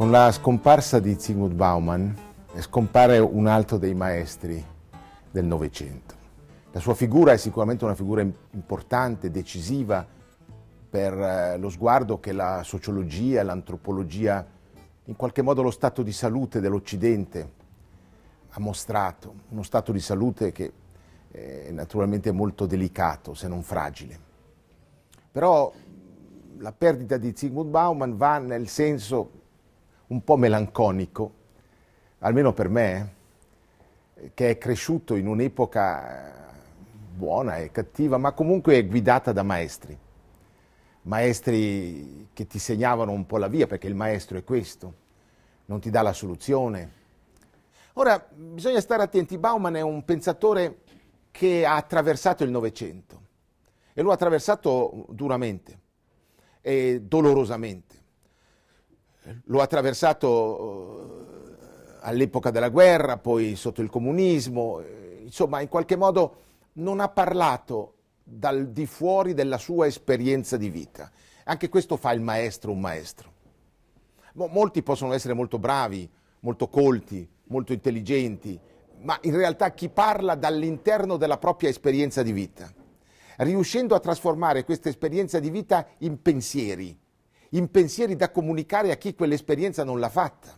Con la scomparsa di Zygmunt Bauman scompare un altro dei maestri del Novecento. La sua figura è sicuramente una figura importante, decisiva per eh, lo sguardo che la sociologia, l'antropologia, in qualche modo lo stato di salute dell'Occidente ha mostrato, uno stato di salute che eh, è naturalmente molto delicato, se non fragile. Però la perdita di Zygmunt Bauman va nel senso un po' melanconico, almeno per me, che è cresciuto in un'epoca buona e cattiva, ma comunque guidata da maestri. Maestri che ti segnavano un po' la via, perché il maestro è questo, non ti dà la soluzione. Ora, bisogna stare attenti, Bauman è un pensatore che ha attraversato il Novecento e lo ha attraversato duramente e dolorosamente lo ha attraversato eh, all'epoca della guerra, poi sotto il comunismo, eh, insomma in qualche modo non ha parlato dal di fuori della sua esperienza di vita. Anche questo fa il maestro un maestro. Molti possono essere molto bravi, molto colti, molto intelligenti, ma in realtà chi parla dall'interno della propria esperienza di vita, riuscendo a trasformare questa esperienza di vita in pensieri, in pensieri da comunicare a chi quell'esperienza non l'ha fatta.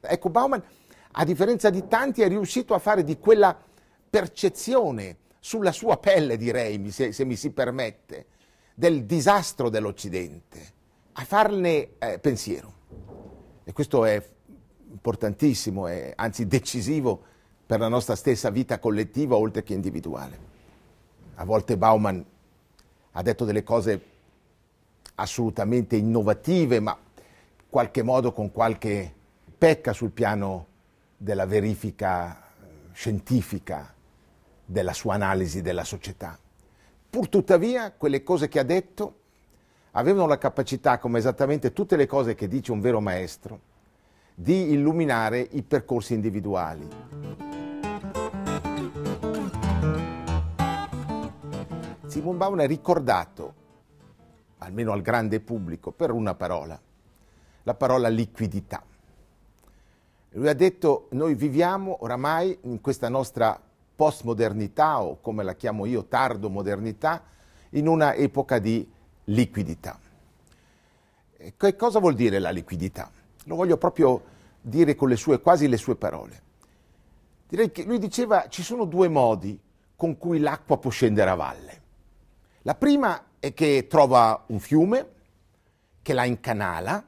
Ecco, Bauman, a differenza di tanti, è riuscito a fare di quella percezione sulla sua pelle, direi, se, se mi si permette, del disastro dell'Occidente, a farne eh, pensiero. E questo è importantissimo, è anzi decisivo per la nostra stessa vita collettiva oltre che individuale. A volte Bauman ha detto delle cose assolutamente innovative, ma in qualche modo con qualche pecca sul piano della verifica eh, scientifica della sua analisi della società. Purtuttavia, quelle cose che ha detto avevano la capacità, come esattamente tutte le cose che dice un vero maestro, di illuminare i percorsi individuali. Simon Baum è ricordato almeno al grande pubblico, per una parola, la parola liquidità. Lui ha detto noi viviamo oramai in questa nostra postmodernità o come la chiamo io tardo modernità, in una epoca di liquidità. Che cosa vuol dire la liquidità? Lo voglio proprio dire con le sue, quasi le sue parole. Direi che lui diceva ci sono due modi con cui l'acqua può scendere a valle. La prima è che trova un fiume, che la incanala,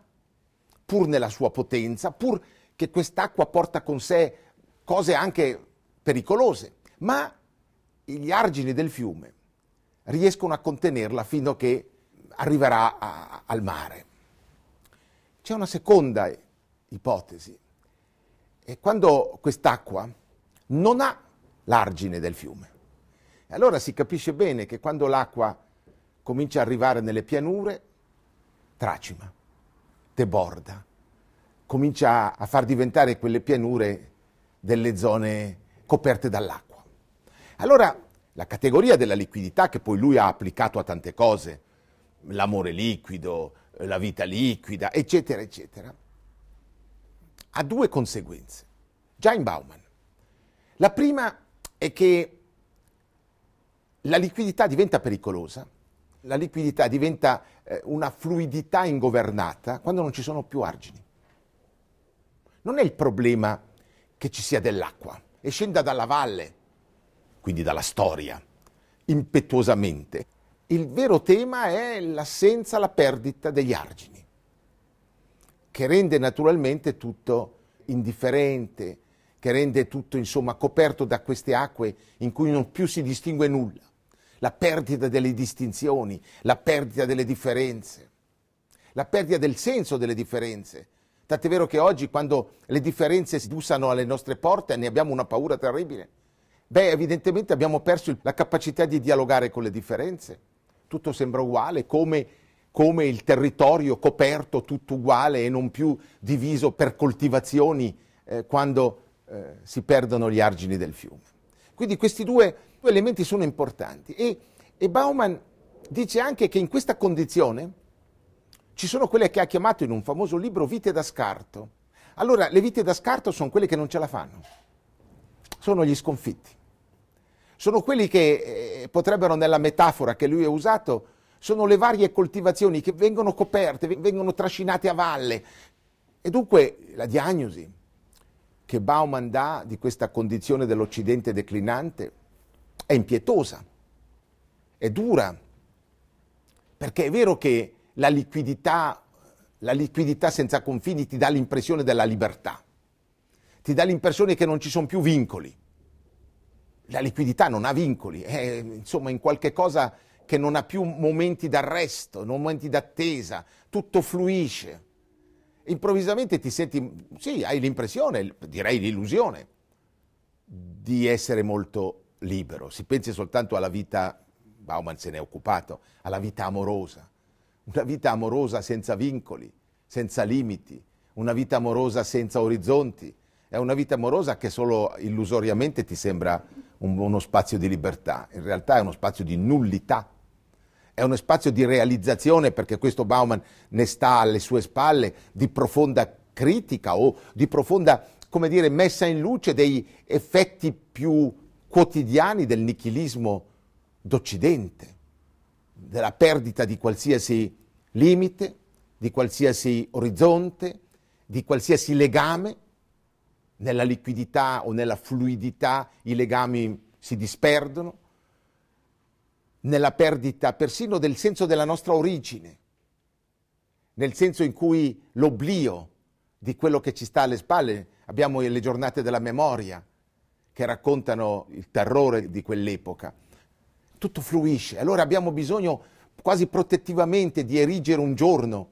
pur nella sua potenza, pur che quest'acqua porta con sé cose anche pericolose, ma gli argini del fiume riescono a contenerla fino a che arriverà a, al mare. C'è una seconda ipotesi, e quando quest'acqua non ha l'argine del fiume, e allora si capisce bene che quando l'acqua comincia ad arrivare nelle pianure, tracima, deborda, comincia a far diventare quelle pianure delle zone coperte dall'acqua. Allora la categoria della liquidità che poi lui ha applicato a tante cose, l'amore liquido, la vita liquida, eccetera, eccetera, ha due conseguenze, già in Bauman. La prima è che la liquidità diventa pericolosa, la liquidità diventa eh, una fluidità ingovernata quando non ci sono più argini. Non è il problema che ci sia dell'acqua e scenda dalla valle, quindi dalla storia, impetuosamente. Il vero tema è l'assenza, la perdita degli argini, che rende naturalmente tutto indifferente, che rende tutto insomma coperto da queste acque in cui non più si distingue nulla la perdita delle distinzioni, la perdita delle differenze, la perdita del senso delle differenze. Tant'è vero che oggi quando le differenze si bussano alle nostre porte ne abbiamo una paura terribile. Beh, evidentemente abbiamo perso la capacità di dialogare con le differenze. Tutto sembra uguale, come, come il territorio coperto tutto uguale e non più diviso per coltivazioni eh, quando eh, si perdono gli argini del fiume. Quindi questi due, due elementi sono importanti. E, e Bauman dice anche che in questa condizione ci sono quelle che ha chiamato in un famoso libro vite da scarto. Allora, le vite da scarto sono quelle che non ce la fanno, sono gli sconfitti, sono quelli che eh, potrebbero, nella metafora che lui ha usato, sono le varie coltivazioni che vengono coperte, vengono trascinate a valle. E dunque la diagnosi, che Bauman dà di questa condizione dell'Occidente declinante è impietosa, è dura, perché è vero che la liquidità, la liquidità senza confini ti dà l'impressione della libertà, ti dà l'impressione che non ci sono più vincoli. La liquidità non ha vincoli, è insomma in qualche cosa che non ha più momenti d'arresto, momenti d'attesa, tutto fluisce improvvisamente ti senti, sì, hai l'impressione, direi l'illusione, di essere molto libero. Si pensi soltanto alla vita, Bauman se n'è occupato, alla vita amorosa, una vita amorosa senza vincoli, senza limiti, una vita amorosa senza orizzonti, è una vita amorosa che solo illusoriamente ti sembra un, uno spazio di libertà, in realtà è uno spazio di nullità è uno spazio di realizzazione, perché questo Bauman ne sta alle sue spalle, di profonda critica o di profonda, come dire, messa in luce dei effetti più quotidiani del nichilismo d'Occidente, della perdita di qualsiasi limite, di qualsiasi orizzonte, di qualsiasi legame. Nella liquidità o nella fluidità i legami si disperdono nella perdita persino del senso della nostra origine, nel senso in cui l'oblio di quello che ci sta alle spalle, abbiamo le giornate della memoria che raccontano il terrore di quell'epoca, tutto fluisce, allora abbiamo bisogno quasi protettivamente di erigere un giorno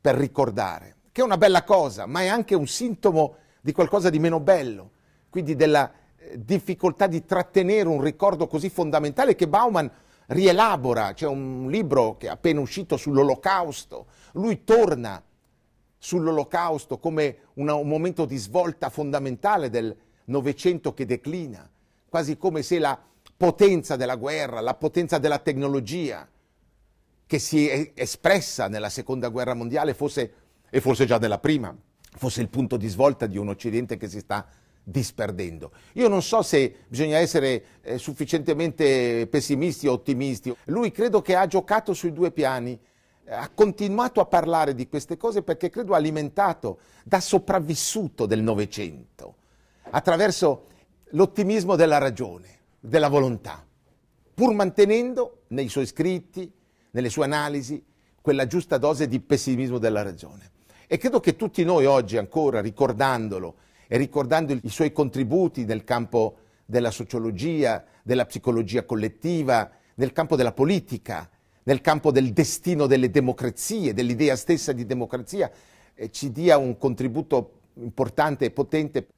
per ricordare, che è una bella cosa, ma è anche un sintomo di qualcosa di meno bello, quindi della difficoltà di trattenere un ricordo così fondamentale che Bauman rielabora, c'è un libro che è appena uscito sull'olocausto, lui torna sull'olocausto come una, un momento di svolta fondamentale del Novecento che declina, quasi come se la potenza della guerra, la potenza della tecnologia che si è espressa nella seconda guerra mondiale fosse, e forse già nella prima, fosse il punto di svolta di un Occidente che si sta disperdendo. Io non so se bisogna essere eh, sufficientemente pessimisti o ottimisti. Lui credo che ha giocato sui due piani, ha continuato a parlare di queste cose perché credo ha alimentato da sopravvissuto del Novecento attraverso l'ottimismo della ragione, della volontà, pur mantenendo nei suoi scritti, nelle sue analisi, quella giusta dose di pessimismo della ragione. E credo che tutti noi oggi ancora, ricordandolo, e ricordando i suoi contributi nel campo della sociologia, della psicologia collettiva, nel campo della politica, nel campo del destino delle democrazie, dell'idea stessa di democrazia, eh, ci dia un contributo importante e potente.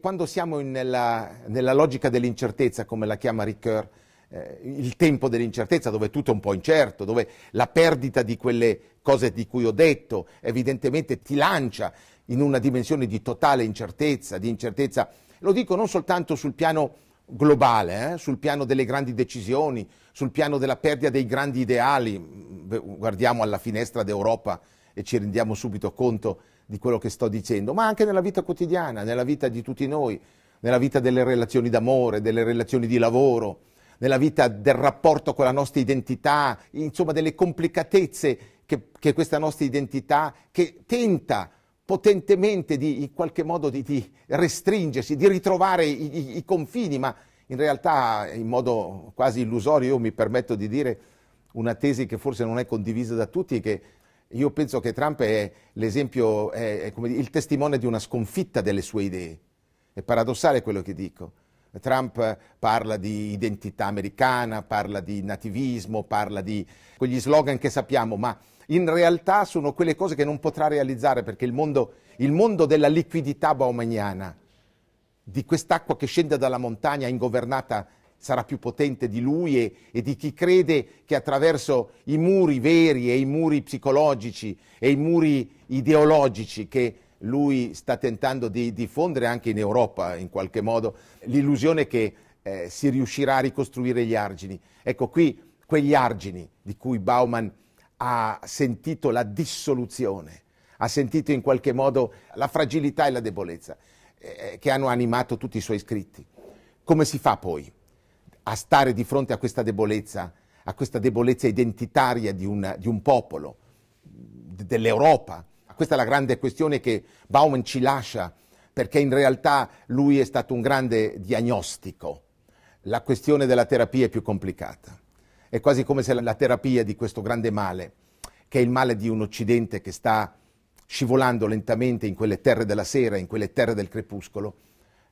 Quando siamo nella, nella logica dell'incertezza, come la chiama Ricoeur, eh, il tempo dell'incertezza, dove tutto è un po' incerto, dove la perdita di quelle cose di cui ho detto evidentemente ti lancia in una dimensione di totale incertezza, di incertezza, lo dico non soltanto sul piano globale, eh, sul piano delle grandi decisioni, sul piano della perdita dei grandi ideali, guardiamo alla finestra d'Europa e ci rendiamo subito conto di quello che sto dicendo, ma anche nella vita quotidiana, nella vita di tutti noi, nella vita delle relazioni d'amore, delle relazioni di lavoro, nella vita del rapporto con la nostra identità, insomma delle complicatezze che, che questa nostra identità che tenta potentemente di, in qualche modo di, di restringersi, di ritrovare i, i, i, confini, ma in realtà in modo quasi illusorio io mi permetto di dire una tesi che forse non è condivisa da tutti, che io penso che Trump è l'esempio, è, è dire, il testimone di una sconfitta delle sue idee. È paradossale quello che dico. Trump parla di identità americana, parla di nativismo, parla di quegli slogan che sappiamo, ma in realtà sono quelle cose che non potrà realizzare perché il mondo, il mondo della liquidità baumaniana, di quest'acqua che scende dalla montagna ingovernata, sarà più potente di lui e, e di chi crede che attraverso i muri veri e i muri psicologici e i muri ideologici che lui sta tentando di diffondere anche in Europa in qualche modo l'illusione che eh, si riuscirà a ricostruire gli argini. Ecco qui quegli argini di cui Bauman ha sentito la dissoluzione, ha sentito in qualche modo la fragilità e la debolezza eh, eh, che hanno animato tutti i suoi scritti. Come si fa poi a stare di fronte a questa debolezza, a questa debolezza identitaria di, una, di un popolo, dell'Europa? Questa è la grande questione che Bauman ci lascia, perché in realtà lui è stato un grande diagnostico. La questione della terapia è più complicata. È quasi come se la terapia di questo grande male, che è il male di un Occidente che sta scivolando lentamente in quelle terre della sera, in quelle terre del crepuscolo,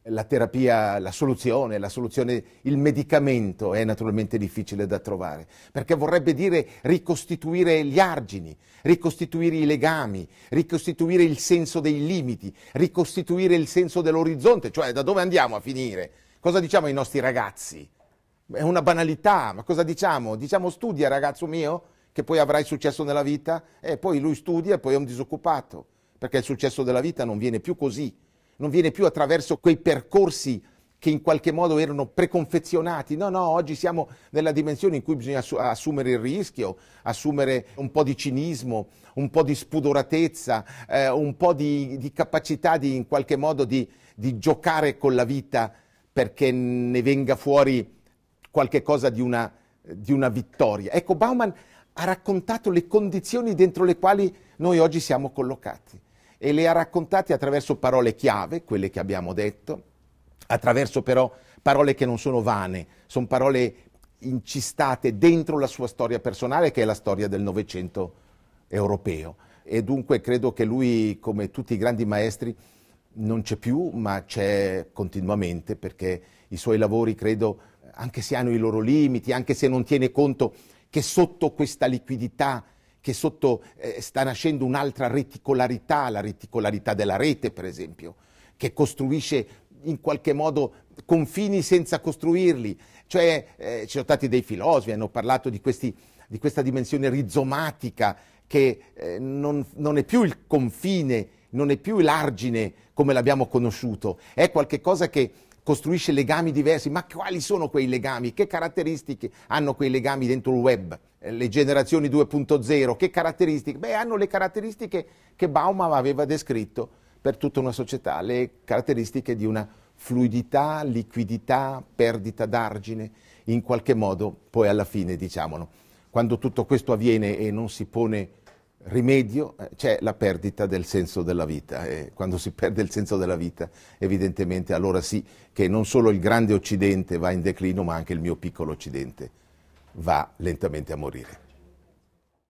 la terapia, la soluzione, la soluzione, il medicamento è naturalmente difficile da trovare, perché vorrebbe dire ricostituire gli argini, ricostituire i legami, ricostituire il senso dei limiti, ricostituire il senso dell'orizzonte, cioè da dove andiamo a finire? Cosa diciamo ai nostri ragazzi? È una banalità, ma cosa diciamo? Diciamo studia ragazzo mio, che poi avrai successo nella vita, e poi lui studia e poi è un disoccupato, perché il successo della vita non viene più così, non viene più attraverso quei percorsi che in qualche modo erano preconfezionati. No, no, oggi siamo nella dimensione in cui bisogna assumere il rischio, assumere un po' di cinismo, un po' di spudoratezza, eh, un po' di, di, capacità di, in qualche modo di, di giocare con la vita perché ne venga fuori qualche cosa di una, di una vittoria. Ecco, Bauman ha raccontato le condizioni dentro le quali noi oggi siamo collocati e le ha raccontate attraverso parole chiave, quelle che abbiamo detto, attraverso però parole che non sono vane, sono parole incistate dentro la sua storia personale che è la storia del Novecento europeo. E dunque credo che lui, come tutti i grandi maestri, non c'è più, ma c'è continuamente perché i suoi lavori, credo, anche se hanno i loro limiti, anche se non tiene conto che sotto questa liquidità, che sotto eh, sta nascendo un'altra reticolarità, la reticolarità della rete per esempio, che costruisce in qualche modo confini senza costruirli. Cioè eh, ci sono stati dei filosofi, hanno parlato di, questi, di questa dimensione rizomatica che eh, non, non è più il confine, non è più l'argine come l'abbiamo conosciuto, è qualcosa che costruisce legami diversi, ma quali sono quei legami? Che caratteristiche hanno quei legami dentro il web? Eh, le generazioni 2.0, che caratteristiche? Beh, hanno le caratteristiche che Bauman aveva descritto per tutta una società, le caratteristiche di una fluidità, liquidità, perdita d'argine, in qualche modo poi alla fine, diciamolo, quando tutto questo avviene e non si pone rimedio eh, c'è la perdita del senso della vita e quando si perde il senso della vita evidentemente allora sì che non solo il grande occidente va in declino ma anche il mio piccolo occidente va lentamente a morire.